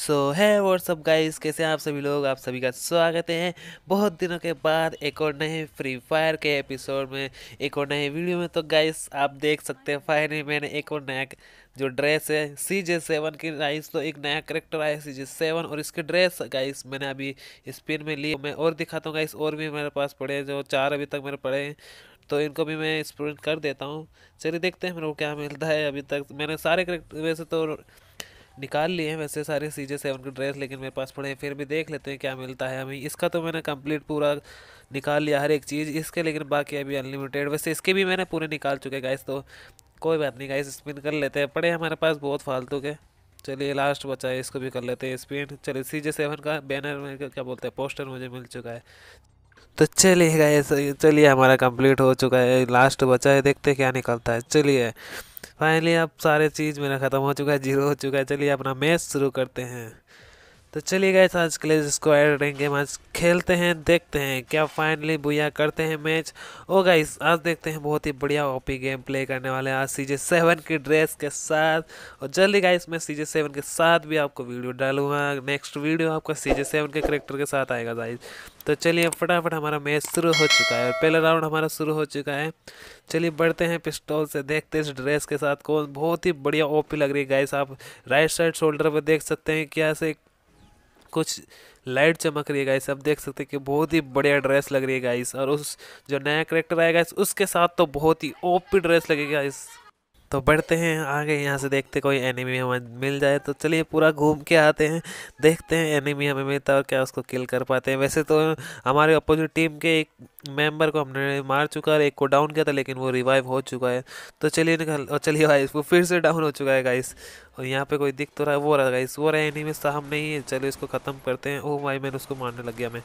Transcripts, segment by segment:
सो है WhatsApp guys कैसे हैं आप सभी लोग आप सभी का स्वागत है बहुत दिनों के बाद एक और नए फ्री फायर के एपिसोड में एक और नए वीडियो में तो गाइस आप देख सकते हैं ही मैंने एक और नया जो ड्रेस है सी जे सेवन की गाइस तो एक नया करेक्टर आया सी जे सेवन और इसकी ड्रेस गाइस मैंने अभी स्पिन में ली मैं और दिखाता हूँ गाइस और भी मेरे पास पड़े हैं जो चार अभी तक मेरे पड़े हैं तो इनको भी मैं स्प्रिंट कर देता हूँ चलिए देखते हैं मेरे को क्या मिलता है अभी तक मैंने सारे करेक्टर वैसे तो निकाल लिए हैं वैसे सारे सी जे सेवन के ड्रेस लेकिन मेरे पास पड़े हैं फिर भी देख लेते हैं क्या मिलता है हमें इसका तो मैंने कंप्लीट पूरा निकाल लिया हर एक चीज़ इसके लेकिन बाकी अभी अनलिमिटेड वैसे इसके भी मैंने पूरे निकाल चुके गाइस तो कोई बात नहीं गाइस स्पिन कर लेते हैं पड़े हमारे पास बहुत फालतू के चलिए लास्ट बचा है इसको भी कर लेते हैं स्पिन चलिए सी जे सेवन का बैनर में क्या बोलते हैं पोस्टर मुझे मिल चुका है तो चलिए गाइस चलिए हमारा कंप्लीट हो चुका है लास्ट बचा है देखते क्या निकलता है चलिए फाइनली अब सारे चीज़ मेरा ख़त्म हो चुका है जीरो हो चुका है चलिए अपना मैच शुरू करते हैं तो चलिए गए आज के लिए इसको ऐड गेम आज खेलते हैं देखते हैं क्या फाइनली बुया करते हैं मैच ओ गाइस आज देखते हैं बहुत ही बढ़िया ओपी गेम प्ले करने वाले हैं आज सीजे सेवन की ड्रेस के साथ और जल्दी गाइस मैं सीजे सेवन के साथ भी आपको वीडियो डालूंगा नेक्स्ट वीडियो आपका सीजे सेवन के करेक्टर के साथ आएगा गाइज तो चलिए फटाफट हमारा मैच शुरू हो चुका है और पहला राउंड हमारा शुरू हो चुका है चलिए बढ़ते हैं पिस्टल से देखते हैं इस ड्रेस के साथ कौन बहुत ही बढ़िया ओपी लग रही है गाइस आप राइट साइड शोल्डर पर देख सकते हैं क्या से कुछ लाइट चमक रही है गाइस आप देख सकते हैं कि बहुत ही बढ़िया ड्रेस लग रही है गाइस और उस जो नया करेक्टर आएगा इस उसके साथ तो बहुत ही ओपी ड्रेस लगेगा इस तो बढ़ते हैं आगे यहाँ से देखते कोई एनिमी हमें मिल जाए तो चलिए पूरा घूम के आते हैं देखते हैं एनिमी हमें मिलता है और क्या उसको किल कर पाते हैं वैसे तो हमारे अपोजिट टीम के एक मेंबर को हमने मार चुका है एक को डाउन किया था लेकिन वो रिवाइव हो चुका है तो चलिए निकल और चलिए भाई वो फिर से डाउन हो चुका है गाइस और यहाँ पे कोई दिख तो रहा है वो रहा गाइस वो रहा एनिमी साहब नहीं है चलो इसको ख़त्म करते हैं ओ भाई मैंने उसको मारने लग गया मैं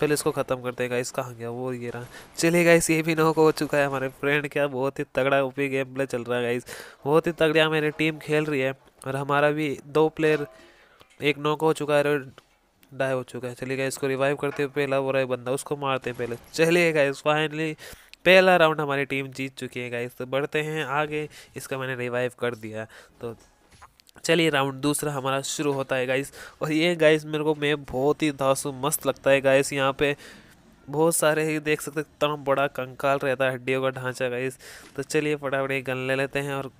पहले इसको ख़त्म करते हैं गाइस कहाँ गया वो ये रहा चले गाइस ये भी नोक हो चुका है हमारे फ्रेंड क्या बहुत ही तगड़ा ओपी गेम प्ले चल रहा है गाइस बहुत ही तगड़ा मेरी टीम खेल रही है और हमारा भी दो प्लेयर एक नोक हो चुका है और डाई हो चुका है चलिए गए इसको रिवाइव करते हुए पहला वो रहा है बंदा उसको मारते हैं पहले चलिए गाइस फाइनली पहला राउंड हमारी टीम जीत चुकी है गाइस तो बढ़ते हैं आगे इसका मैंने रिवाइव कर दिया तो चलिए राउंड दूसरा हमारा शुरू होता है गाइस और ये गाइस मेरे को मैं बहुत ही धासु मस्त लगता है गाइस यहाँ पे बहुत सारे ही देख सकते इतना बड़ा कंकाल रहता है हड्डियों का ढांचा गाइस तो चलिए फटाफट ये गन ले लेते हैं और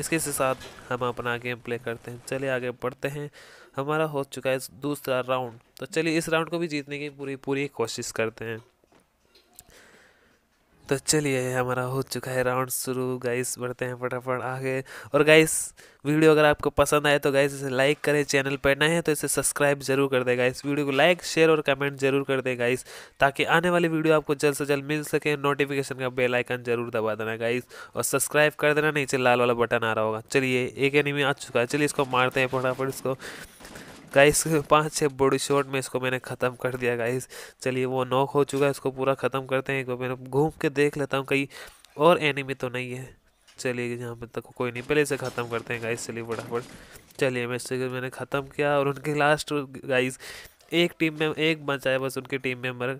इसके साथ हम अपना गेम प्ले करते हैं चलिए आगे बढ़ते हैं हमारा हो चुका है दूसरा राउंड तो चलिए इस राउंड को भी जीतने की पूरी पूरी कोशिश करते हैं तो चलिए हमारा हो चुका है राउंड शुरू गाइस बढ़ते हैं फटाफट आगे और गाइस वीडियो अगर आपको पसंद आए तो गाइस इसे लाइक करें चैनल पर नए हैं तो इसे सब्सक्राइब जरूर कर दे गाइस वीडियो को लाइक शेयर और कमेंट जरूर कर दे गाइस ताकि आने वाली वीडियो आपको जल्द से जल्द मिल सके नोटिफिकेशन का बेल आइकन जरूर दबा देना गाइस और सब्सक्राइब कर देना नीचे लाल वाला बटन आ रहा होगा चलिए एक एनिमी आ चुका है चलिए इसको मारते हैं फटाफट इसको गाइस पाँच छः बॉडी शॉट में इसको मैंने ख़त्म कर दिया गाइस चलिए वो नॉक हो चुका है इसको पूरा ख़त्म करते हैं मैं घूम के देख लेता हूँ कहीं और एनिमी तो नहीं है चलिए यहाँ पर तक तो कोई नहीं पहले इसे ख़त्म करते हैं गाइस चलिए फटाफट चलिए मैं इससे मैंने ख़त्म किया और उनके लास्ट गाइस एक टीम में एक बचा है बस उनके टीम मेम्बर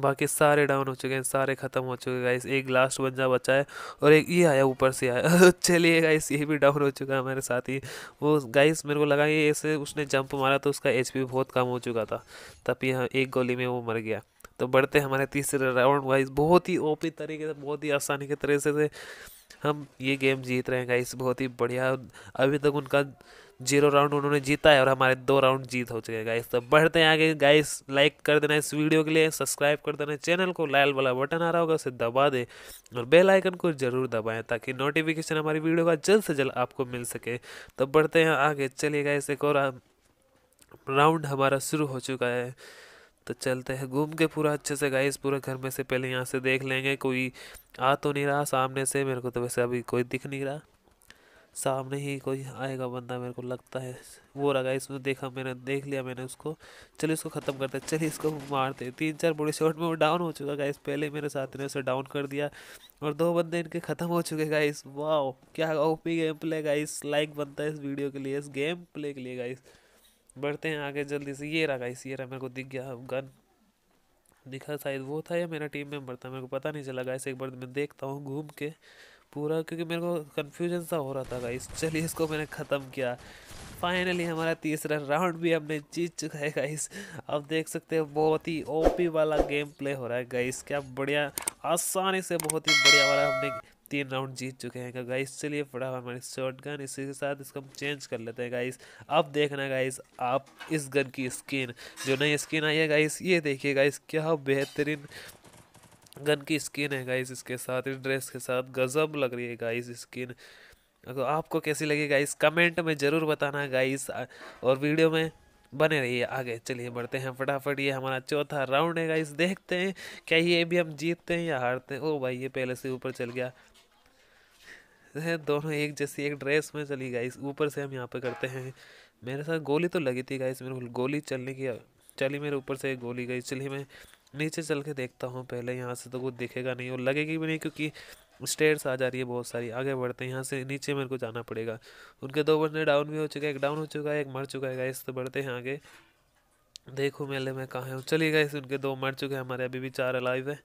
बाकी सारे डाउन हो चुके हैं सारे ख़त्म हो चुके हैं गाइस एक लास्ट बंजा बचा है और एक ये आया ऊपर से आया चलिए गाइस ये भी डाउन हो चुका है हमारे साथ ही वो गाइस मेरे को लगा ये ऐसे उसने जंप मारा तो उसका एच बहुत कम हो चुका था तब ये एक गोली में वो मर गया तो बढ़ते हमारे तीसरे राउंड वाइज बहुत ही ओपी तरीके से बहुत ही आसानी के तरीके से हम ये गेम जीत रहे हैं गाइस बहुत ही बढ़िया अभी तक उनका जीरो राउंड उन्होंने जीता है और हमारे दो राउंड जीत हो चुके हैं गाइस तो बढ़ते हैं आगे गाइस लाइक कर देना इस वीडियो के लिए सब्सक्राइब कर देना चैनल को लाल वाला बटन आ रहा होगा उसे दबा दें और बेल आइकन को जरूर दबाएं ताकि नोटिफिकेशन हमारी वीडियो का जल्द से जल्द आपको मिल सके तो बढ़ते हैं आगे चलिए गाइस एक और राउंड um, हमारा शुरू हो चुका है तो चलते हैं घूम के पूरा अच्छे से गाइस पूरा घर में से पहले यहाँ से देख लेंगे कोई आ तो नहीं रहा सामने से मेरे को तो वैसे अभी कोई दिख नहीं रहा सामने ही कोई आएगा बंदा मेरे को लगता है वो लगा इसमें देखा मैंने देख लिया मैंने उसको चलिए इसको ख़त्म करते हैं चलिए इसको मारते हैं तीन चार बड़े शॉट में वो डाउन हो चुका गाइस पहले मेरे साथ ने उसे डाउन कर दिया और दो बंदे इनके ख़त्म हो चुके गाइस वाह क्या OP game play guys like बनता है इस वीडियो के लिए इस गेम प्ले के लिए गाइस बढ़ते हैं आगे जल्दी से ये रहा गाइस ये रहा मेरे को दिख गया गन दिखा शायद वो था या मेरा टीम मेम्बर था मेरे को पता नहीं चला गाइस एक बार मैं देखता हूँ घूम के पूरा क्योंकि मेरे को कन्फ्यूजन सा हो रहा था गाइस चलिए इसको मैंने ख़त्म किया फाइनली हमारा तीसरा राउंड भी हमने जीत चुका है गाइस अब देख सकते हैं बहुत ही ओपी वाला गेम प्ले हो रहा है गाइस क्या बढ़िया आसानी से बहुत ही बढ़िया वाला हमने तीन राउंड जीत चुके हैं गाइस चलिए पड़ा हमारी शॉर्ट गन इसी के साथ इसको हम चेंज कर लेते हैं गाइस अब देखना गाइस आप इस गन की स्किन जो नई स्किन आई है गाइस ये देखिए गाइस क्या बेहतरीन गन की स्किन है गाइस इसके साथ इस ड्रेस के साथ गजब लग रही है गाइस स्किन अगर आपको कैसी लगी गाइस कमेंट में ज़रूर बताना गाइस और वीडियो में बने रहिए आगे चलिए बढ़ते हैं फटाफट ये हमारा चौथा राउंड है गाइस देखते हैं क्या ये भी हम जीतते हैं या हारते हैं ओ भाई ये पहले से ऊपर चल गया दोनों एक जैसी एक ड्रेस में चली गाइस ऊपर से हम यहाँ पर करते हैं मेरे साथ गोली तो लगी थी गाइस मेरे गोली चलने की चली मेरे ऊपर से गोली गई चलिए मैं नीचे चल के देखता हूँ पहले यहाँ से तो कुछ दिखेगा नहीं और लगेगी भी नहीं क्योंकि स्टेयर्स आ जा रही है बहुत सारी आगे बढ़ते हैं यहाँ से नीचे मेरे को जाना पड़ेगा उनके दो बंदे डाउन भी हो चुके हैं एक डाउन हो चुका है एक मर चुका है गाइस तो बढ़ते हैं आगे देखो मेले में कहाँ हूँ चलिए गाइस उनके दो मर चुके हैं हमारे अभी भी चार अलाइव है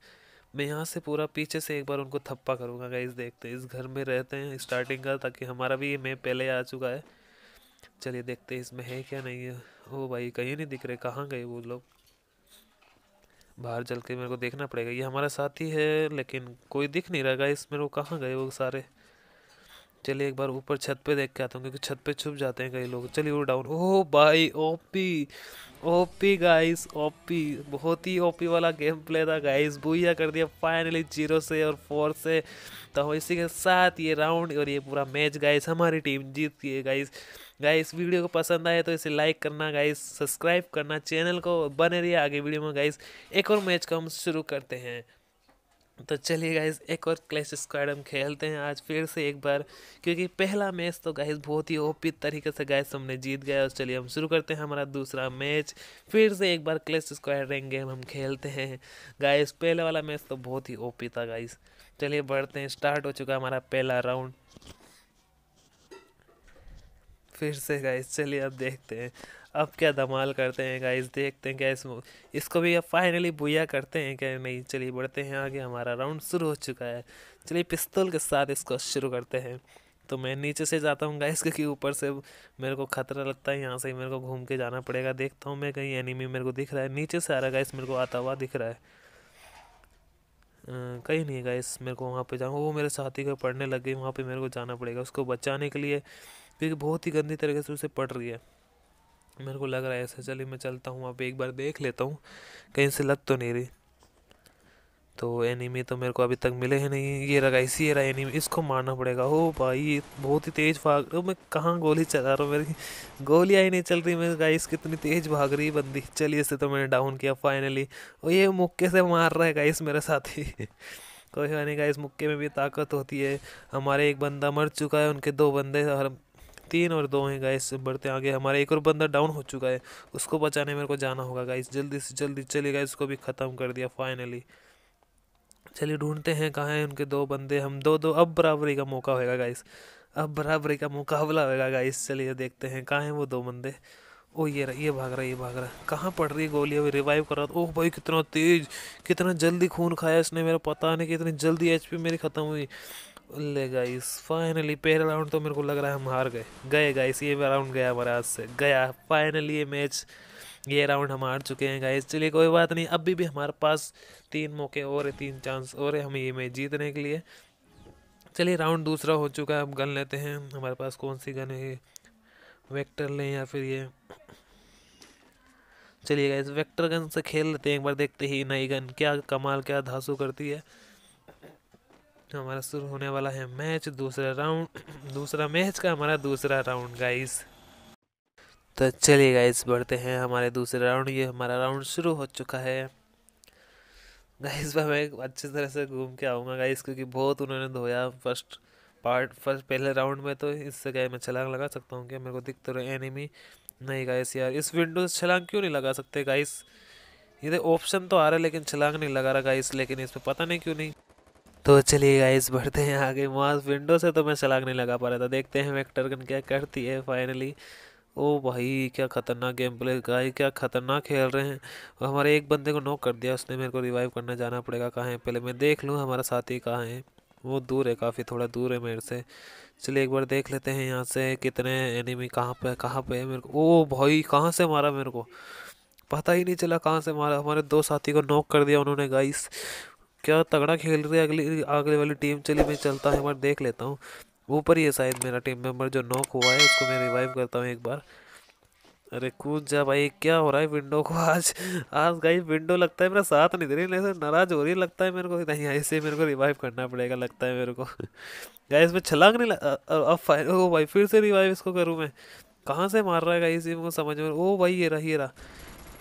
मैं यहाँ से पूरा पीछे से एक बार उनको थप्पा करूँगा गाइस देखते इस घर में रहते हैं स्टार्टिंग का ताकि हमारा भी ये मैप पहले आ चुका है चलिए देखते इसमें है क्या नहीं है ओ भाई कहीं नहीं दिख रहे कहाँ गए वो लोग बाहर चल के मेरे को देखना पड़ेगा ये हमारा साथी है लेकिन कोई दिख नहीं रहा इस मेरे को कहाँ गए वो सारे चलिए एक बार ऊपर छत पे देख के आता हूँ क्योंकि छत पे छुप जाते हैं कई लोग चलिए वो डाउन ओह भाई ओपी ओपी गाइस ओपी बहुत ही ओपी वाला गेम प्ले था गाइस बुइया कर दिया फाइनली जीरो से और फोर से तो इसी के साथ ये राउंड और ये पूरा मैच गाइस हमारी टीम जीत गई गाइस गाइस वीडियो को पसंद आए तो इसे लाइक करना गाइस सब्सक्राइब करना चैनल को बने रहिए आगे वीडियो में गाइस एक और मैच को हम शुरू करते हैं तो चलिए गाइज एक और क्लैश स्क्वाड हम खेलते हैं आज फिर से एक बार क्योंकि पहला मैच तो गाइज बहुत ही ओपी तरीके से गाइज हमने जीत गया और चलिए हम शुरू करते हैं हमारा दूसरा मैच फिर से एक बार क्लैश स्क्वाड रैंक गेम हम खेलते हैं गाइज पहले वाला मैच तो बहुत ही ओपी था गाइज चलिए बढ़ते हैं स्टार्ट हो चुका हमारा पहला राउंड फिर से गाइस चलिए अब देखते हैं अब क्या धमाल करते हैं गाइस देखते हैं क्या इसको भी अब फाइनली बुया करते हैं क्या नहीं चलिए बढ़ते हैं आगे हमारा राउंड शुरू हो चुका है चलिए पिस्तौल के साथ इसको शुरू करते हैं तो मैं नीचे से जाता हूँ गाइस क्योंकि ऊपर से मेरे को खतरा लगता है यहाँ से ही मेरे को घूम के जाना पड़ेगा देखता हूँ मैं कहीं एनिमी मेरे को दिख रहा है नीचे से आ रहा है गाइस मेरे को आता हुआ दिख रहा है कहीं नहीं गाइस मेरे को वहाँ पे जाऊँ वो मेरे साथी को पढ़ने लग गई वहाँ पे मेरे को जाना पड़ेगा उसको बचाने के लिए फिर बहुत ही गंदी तरीके से उसे पड़ रही है मेरे को लग रहा है ऐसा चलिए मैं चलता हूँ अब एक बार देख लेता हूँ कहीं से लग तो नहीं रही तो एनिमी तो मेरे को अभी तक मिले ही नहीं ये रहा इसी ये रहा एनिमी इसको मारना पड़ेगा ओ भाई बहुत ही तेज़ भाग मैं कहाँ गोली चला रहा हूँ मेरी गोलियाँ ही नहीं चल रही मेरे गाइस कितनी तेज़ भाग रही बंदी चलिए इसे तो मैंने डाउन किया फाइनली और ये मुक्के से मार रहा है गाइस मेरे साथ ही कोई नहीं गाइस मुक्के में भी ताकत होती है हमारे एक बंदा मर चुका है उनके दो बंदे और तीन और दो हैं गाइस बढ़ते आगे हमारा एक और बंदा डाउन हो चुका है उसको बचाने मेरे को जाना होगा गाइस जल्दी से जल्दी चले गाइस उसको भी ख़त्म कर दिया फाइनली चलिए ढूंढते हैं कहाँ हैं उनके दो बंदे हम दो दो अब बराबरी का मौका होएगा गाइस अब बराबरी का मुकाबला होएगा गाइस चलिए देखते हैं कहाँ हैं वो दो बंदे ओ ये रहा ये भाग रहा ये भाग रहा है कहाँ पड़ रही है गोली अभी रिवाइव कर रहा था ओह भाई कितना तेज कितना जल्दी खून खाया इसने मेरा पता नहीं कितनी जल्दी एचपी मेरी ख़त्म हुई ले गाइस फाइनली पहला राउंड तो मेरे को लग रहा है हम हार गए गए गाइस ये राउंड गया हमारे हाथ से गया फाइनली ये मैच ये राउंड हम हार चुके हैं गाइस चलिए कोई बात नहीं अभी भी हमारे पास तीन मौके और है तीन चांस और है हमें ये मैच जीतने के लिए चलिए राउंड दूसरा हो चुका है अब गन लेते हैं हमारे पास कौन सी गन है वेक्टर लें या फिर ये चलिए गाइस वेक्टर गन से खेल लेते हैं एक बार देखते ही नई गन क्या कमाल क्या धासू करती है तो हमारा शुरू होने वाला है मैच दूसरा राउंड दूसरा मैच का हमारा दूसरा राउंड गाइस तो चलिए गाइस बढ़ते हैं हमारे दूसरे राउंड ये हमारा राउंड शुरू हो चुका है गाइस मैं अच्छी तरह से घूम के आऊँगा गाइस क्योंकि बहुत उन्होंने धोया फर्स्ट पार्ट फर्स्ट पहले राउंड में तो इससे गए मैं छलांग लगा सकता हूँ क्या मेरे को दिख तो रहे एनिमी नहीं गाइस यार इस विंडो से छलांग क्यों नहीं लगा सकते गाइस ये ऑप्शन तो, तो आ रहा है लेकिन छलांग नहीं लगा रहा गाइस लेकिन इस पर पता नहीं क्यों नहीं तो चलिए गाइस बढ़ते हैं आगे वहाँ विंडो से तो मैं सलाग नहीं लगा पा रहा था देखते हैं वेक्टर गन क्या करती है फाइनली ओ भाई क्या खतरनाक गेम प्ले गाई क्या खतरनाक खेल रहे हैं और हमारे एक बंदे को नॉक कर दिया उसने मेरे को रिवाइव करने जाना पड़ेगा कहाँ है पहले मैं देख लूँ हमारा साथी कहाँ है वो दूर है काफ़ी थोड़ा दूर है मेरे से चलिए एक बार देख लेते हैं यहाँ से कितने एनिमी कहाँ पे कहाँ पे है मेरे को ओ भाई कहाँ से मारा मेरे को पता ही नहीं चला कहाँ से मारा हमारे दो साथी को नॉक कर दिया उन्होंने गाइस क्या तगड़ा खेल रही है अगली अगली वाली टीम चली मैं चलता है बार देख लेता हूँ ऊपर ही है शायद मेरा टीम मेंबर जो नॉक हुआ है उसको मैं रिवाइव करता हूँ एक बार अरे कूद जा भाई क्या हो रहा है विंडो को आज आज गाई विंडो लगता है मेरा साथ नहीं दे रही ऐसे तो नाराज हो रही लगता है मेरे को नहीं ऐसे मेरे को रिवाइव करना पड़ेगा लगता है मेरे को गाइस में छलांग नहीं अब फायर हो भाई फिर से रिवाइव इसको करूँ मैं कहाँ से मार रहा है गाइस ये मेरे को समझ में ओ भाई ये रहा ये रहा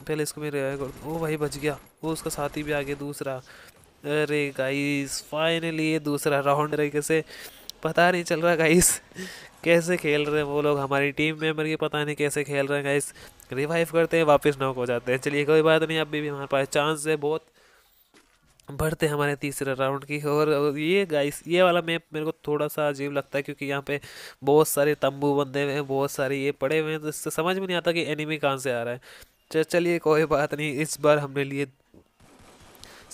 पहले इसको मैं रिवाइव कर ओ भाई बच गया वो उसका साथी भी आ गया दूसरा अरे गाइस फाइनली ये दूसरा राउंड तरीके से पता नहीं चल रहा गाइस कैसे खेल रहे हैं वो लोग हमारी टीम मेंबर की पता नहीं कैसे खेल रहे हैं गाइस रिवाइव करते हैं वापस नॉक हो जाते हैं चलिए कोई बात नहीं अभी भी हमारे पास चांस है बहुत बढ़ते हमारे तीसरे राउंड की और ये गाइस ये वाला मैप मेरे को थोड़ा सा अजीब लगता है क्योंकि यहाँ पे बहुत सारे तंबू बंधे हुए हैं बहुत सारे ये पड़े हुए हैं तो इससे समझ में नहीं आता कि एनिमी कहाँ से आ रहा है चलिए कोई बात नहीं इस बार हमने लिए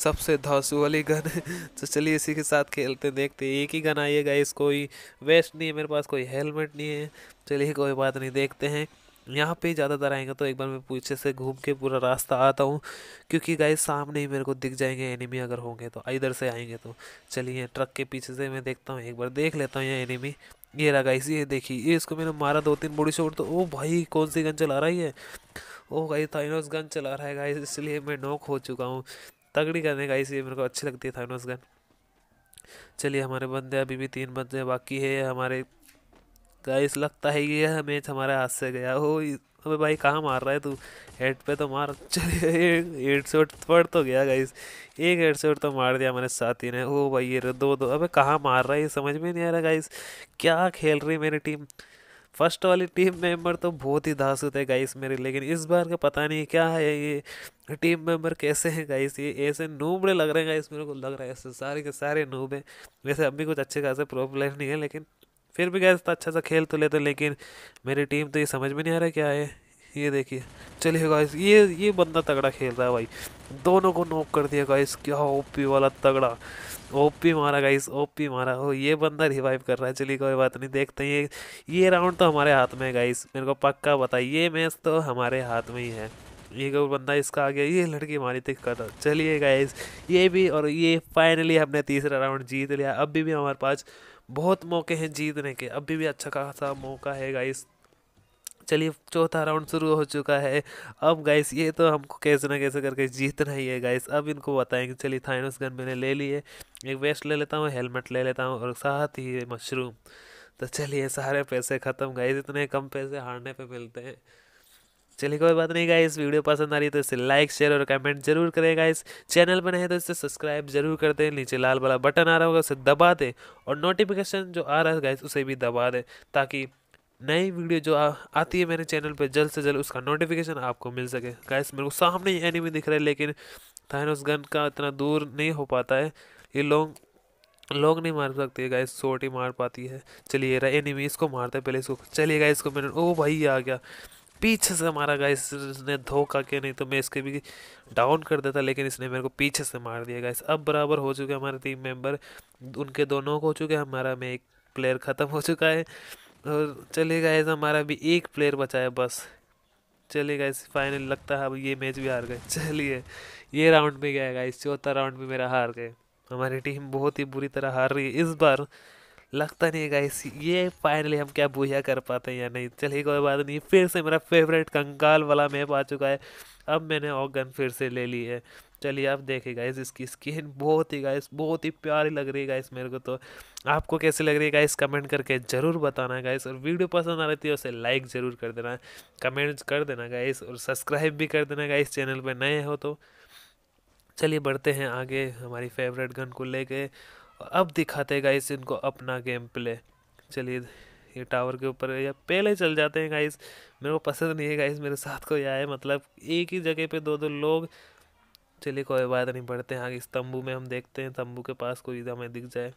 सबसे धौसू वाली गन तो चलिए इसी के साथ खेलते देखते एक ही गन आई है गाइस कोई वेस्ट नहीं है मेरे पास कोई हेलमेट नहीं है चलिए कोई बात नहीं देखते हैं यहाँ पे ज़्यादातर आएंगे तो एक बार मैं पीछे से घूम के पूरा रास्ता आता हूँ क्योंकि गाइस सामने ही मेरे को दिख जाएंगे एनिमी अगर होंगे तो इधर से आएंगे तो चलिए ट्रक के पीछे से मैं देखता हूँ एक बार देख लेता हूँ ये एनिमी ये रहा गाइस ये देखिए ये इसको मैंने मारा दो तीन बड़ी शॉट तो ओ भाई कौन सी गन चला रही है ओ गाइस थाइनोस गन चला रहा है गाइस इसलिए मैं नोक हो चुका हूँ तगड़ी करने का ये मेरे को अच्छी लगती है थानोस गन चलिए हमारे बंदे अभी भी तीन बंदे बाकी है हमारे गाइस लगता है ये मैच हमारे हाथ से गया हो अबे भाई कहाँ मार रहा है तू हेड पे तो मार चलिए हेड शॉट पड़ तो गया गाइस एक हेड शॉट तो मार दिया हमारे साथी ने ओ भाई ये दो दो अबे कहाँ मार रहा है ये समझ में नहीं आ रहा गाइस क्या खेल रही मेरी टीम फर्स्ट वाली टीम मेंबर तो बहुत ही धासुत है गाइस मेरे लेकिन इस बार का पता नहीं क्या है ये टीम मेंबर कैसे हैं गाइस ये ऐसे नूबड़े लग रहे हैं गाइस मेरे को लग रहा है ऐसे सारे के सारे नूब हैं वैसे अभी कुछ अच्छे खासे प्रो प्लेयर नहीं है लेकिन फिर भी गए अच्छा सा खेल तो लेते लेकिन मेरी टीम तो ये समझ में नहीं आ रहा क्या है ये देखिए चलिए गाइस ये ये बंदा तगड़ा खेल रहा है भाई दोनों को नोक कर दिया गाइस क्या ओपी वाला तगड़ा ओपी मारा गाइस ओपी मारा हो ये बंदा रिवाइव कर रहा है चलिए कोई बात नहीं देखते हैं ये ये राउंड तो हमारे हाथ में है गाइस मेरे को पक्का बताइए मैच तो हमारे हाथ में ही है एक और बंदा इसका आ गया ये लड़की मारी थी कदम तो। चलिए गाइस ये भी और ये फाइनली हमने तीसरा राउंड जीत लिया अभी भी हमारे पास बहुत मौके हैं जीतने के अभी भी अच्छा खासा मौका है गाइस चलिए चौथा राउंड शुरू हो चुका है अब गाइस ये तो हमको कैसे ना कैसे करके जीतना ही है गाइस अब इनको बताएंगे चलिए थाइनस गन मैंने ले लिए एक वेस्ट ले लेता हूँ हेलमेट ले लेता हूँ और साथ ही मशरूम तो चलिए सारे पैसे ख़त्म गाइस इतने कम पैसे हारने पे मिलते हैं चलिए कोई बात नहीं गाइस वीडियो पसंद आ रही है तो इसे लाइक शेयर और कमेंट जरूर करें गाइस चैनल पर नहीं तो इसे सब्सक्राइब जरूर कर दें नीचे लाल वाला बटन आ रहा होगा उसे दबा दें और नोटिफिकेशन जो आ रहा है गाइस उसे भी दबा दें ताकि नई वीडियो जो आ, आती है मेरे चैनल पर जल्द से जल्द उसका नोटिफिकेशन आपको मिल सके गाइस मेरे को सामने ही एनिमी दिख रहा है लेकिन उस गन का इतना दूर नहीं हो पाता है ये लोग लोग नहीं मार सकते गाइस छोटी ही मार पाती है चलिए रहा एनिमी इसको मारते पहले इसको चलिए गाइस इसको मैंने ओ भाई आ गया पीछे से मारा गया इसने धोखा के नहीं तो मैं इसके भी डाउन कर देता लेकिन इसने मेरे को पीछे से मार दिया गया अब बराबर हो चुके हमारे टीम मेंबर उनके दोनों को हो चुके हमारा में एक प्लेयर ख़त्म हो चुका है और चले गए हमारा भी एक प्लेयर बचा है बस चले गए फाइनल लगता है अब ये मैच भी हार गए चलिए ये राउंड में गया इस चौथा राउंड भी मेरा हार गए हमारी टीम बहुत ही बुरी तरह हार रही है इस बार लगता नहीं है गाइस ये फाइनली हम क्या बुझा कर पाते हैं या नहीं चलिए कोई बात नहीं फिर से मेरा फेवरेट कंकाल वाला मैप आ चुका है अब मैंने ऑगन फिर से ले ली है चलिए आप देखिए गाइस इसकी स्किन बहुत ही गाइस बहुत ही प्यारी लग रही है गाइस मेरे को तो आपको कैसी लग रही है गाइस कमेंट करके ज़रूर बताना गाइस और वीडियो पसंद आ रही है उसे लाइक ज़रूर कर देना कमेंट कर देना गाइस और सब्सक्राइब भी कर देना गाइस चैनल पर नए हो तो चलिए बढ़ते हैं आगे हमारी फेवरेट गन को लेके अब दिखाते हैं गाइस इनको अपना गेम प्ले चलिए ये टावर के ऊपर या पहले चल जाते हैं गाइस मेरे को पसंद नहीं है गाइस मेरे साथ कोई आए मतलब एक ही जगह पे दो दो लोग चलिए कोई बात नहीं पढ़ते हैं आगे इस तंबू में हम देखते हैं तंबू के पास कोई हमें दिख जाए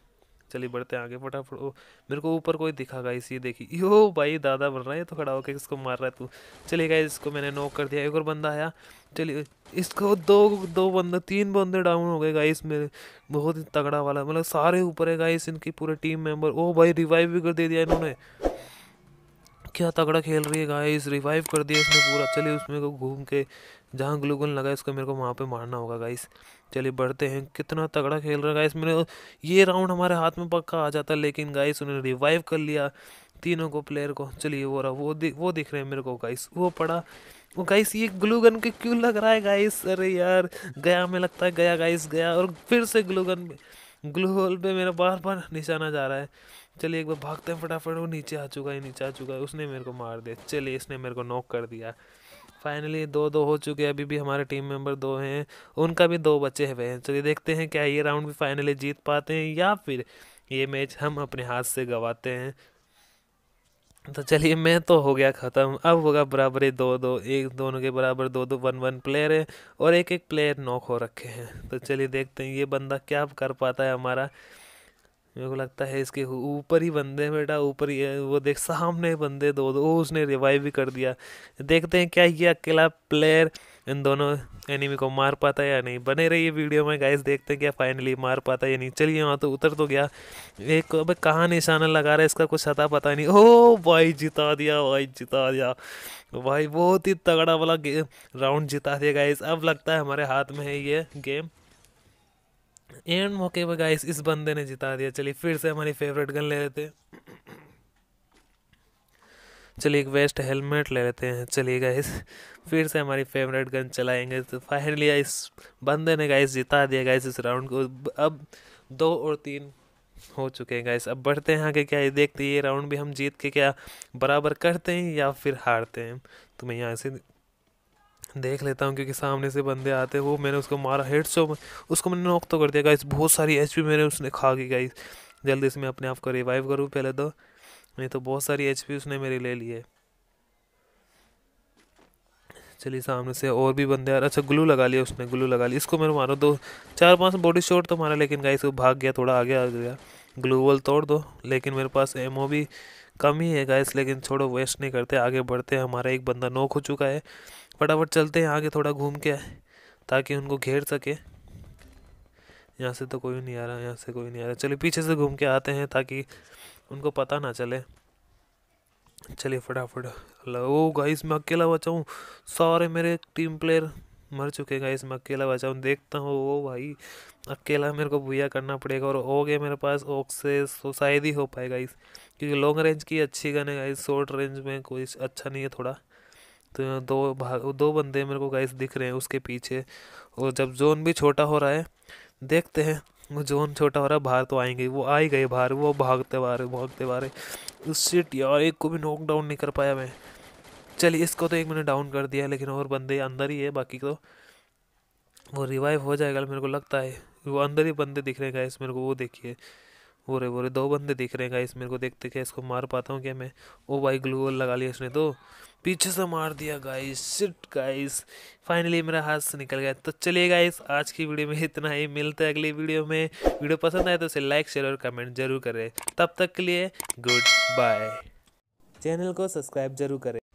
चलिए बढ़ते हैं आगे फटाफट ओ मेरे को ऊपर कोई दिखा गाइस ये देखी यो भाई दादा बन रहा है तो खड़ा होकर इसको मार रहा है तू चलिए गाइस इसको मैंने नोक कर दिया एक और बंदा आया चलिए इसको दो दो बंदे तीन बंदे डाउन हो गए गाइस मेरे बहुत ही तगड़ा वाला मतलब सारे ऊपर है गाइस इनकी पूरे टीम मेंबर ओ भाई रिवाइव भी कर दे दिया इन्होंने क्या तगड़ा खेल रही है गाइस रिवाइव कर दिया इसने पूरा चलिए उसमें को घूम के जहाँ ग्लूगन लगा इसको मेरे को वहाँ पे मारना होगा गाइस चलिए बढ़ते हैं कितना तगड़ा खेल रहा है गाइस मैंने ये राउंड हमारे हाथ में पक्का आ जाता लेकिन गाइस उन्हें रिवाइव कर लिया तीनों को प्लेयर को चलिए वो रहा वो दिख वो दिख रहे हैं मेरे को गाइस वो पड़ा वो गाइस ये ग्लू गन के क्यों लग रहा है गाइस अरे यार गया में लगता है गया गाइस गया और फिर से ग्लू गन ग्लू होल पे मेरा बार बार निशाना जा रहा है चलिए एक बार भागते हैं फटाफट वो नीचे आ चुका है नीचे आ चुका है उसने मेरे को मार दिया चलिए इसने मेरे को नॉक कर दिया फाइनली दो दो हो चुके हैं अभी भी हमारे टीम मेंबर दो हैं उनका भी दो बच्चे हुए हैं चलिए देखते हैं क्या ये राउंड भी फाइनली जीत पाते हैं या फिर ये मैच हम अपने हाथ से गंवाते हैं तो चलिए मैं तो हो गया ख़त्म अब होगा बराबरी दो दो एक दोनों के बराबर दो दो वन वन प्लेयर हैं और एक एक प्लेयर नॉक हो रखे हैं तो चलिए देखते हैं ये बंदा क्या कर पाता है हमारा मेरे को लगता है इसके ऊपर ही बंदे बेटा ऊपर ही वो देख सामने बंदे दो दो उसने रिवाइव भी कर दिया देखते हैं क्या ये अकेला प्लेयर इन दोनों एनिमी को मार पाता है या नहीं बने रही वीडियो में गाइस देखते हैं क्या फाइनली मार पाता है या नहीं चलिए वहाँ तो उतर तो गया एक अब कहाँ निशाना लगा रहा है इसका कुछ हता पता नहीं ओ भाई जिता दिया भाई जिता दिया भाई बहुत ही तगड़ा वाला राउंड जिता दिया गाइस अब लगता है हमारे हाथ में है ये गेम एंड मौके पर गाइस इस बंदे ने जिता दिया चलिए फिर से हमारी फेवरेट गन ले लेते हैं चलिए एक वेस्ट हेलमेट ले लेते हैं चलिए गाइस फिर से हमारी फेवरेट गन चलाएंगे तो फाइनली इस बंदे ने गाइस जिता दिया गाइस इस राउंड को अब दो और तीन हो चुके हैं गाइस अब बढ़ते हैं आगे क्या देखते हैं ये राउंड भी हम जीत के क्या बराबर करते हैं या फिर हारते हैं तो मैं यहाँ से देख लेता हूँ क्योंकि सामने से बंदे आते वो मैंने उसको मारा हेड सो उसको मैंने नॉक तो कर दिया गाइस बहुत सारी एच मैंने उसने खा गई गाइस जल्दी से मैं अपने आप को रिवाइव करूँ पहले तो नहीं तो बहुत सारी एच उसने मेरी ले ली है चलिए सामने से और भी बंदे यार अच्छा ग्लू लगा लिया उसने ग्लू लगा लिया इसको मैंने मारो दो चार पांच बॉडी शॉट तो मारा लेकिन गाइस वो भाग गया थोड़ा आगे आ गया ग्लू वॉल तोड़ दो लेकिन मेरे पास एमओ भी कम ही है गाइस लेकिन छोड़ो वेस्ट नहीं करते आगे बढ़ते हैं हमारा एक बंदा नोक हो चुका है फटाफट चलते हैं आगे थोड़ा घूम के ताकि उनको घेर सके यहाँ से तो कोई नहीं आ रहा यहाँ से कोई नहीं आ रहा चलिए पीछे से घूम के आते हैं ताकि उनको पता ना चले चलिए फटाफट ओ गाइस मैं अकेला बचाऊँ सारे मेरे टीम प्लेयर मर चुके गाइस मैं अकेला बचाऊँ देखता हूँ ओ भाई अकेला मेरे को भूया करना पड़ेगा और हो गया मेरे पास ओक से शायद ही हो पाएगा इस क्योंकि लॉन्ग रेंज की अच्छी गन है गाइस शॉर्ट रेंज में कोई अच्छा नहीं है थोड़ा तो दो भाग दो बंदे मेरे को गाइस दिख रहे हैं उसके पीछे और जब जोन भी छोटा हो रहा है देखते हैं वो जोन छोटा हो रहा है बाहर तो आएंगे वो आ ही गए बाहर वो भागते बाहर भागते बाहर उस सीट यार एक को भी नॉक डाउन नहीं कर पाया मैं चलिए इसको तो एक मैंने डाउन कर दिया लेकिन और बंदे अंदर ही है बाकी तो वो रिवाइव हो जाएगा मेरे को लगता है वो अंदर ही बंदे दिख रहे हैं गाइस मेरे को वो देखिए बोरे बोरे दो बंदे दिख रहे हैं गाइस मेरे को देखते क्या इसको मार पाता हूँ क्या मैं ओ भाई ग्लू वॉल लगा लिया इसने तो पीछे से मार दिया गाइस शिट गाइस फाइनली मेरा हाथ से निकल गया तो चलिए गाइस आज की वीडियो में इतना ही मिलता है अगली वीडियो में वीडियो पसंद आए तो उसे लाइक शेयर और कमेंट जरूर करें तब तक के लिए गुड बाय चैनल को सब्सक्राइब जरूर करें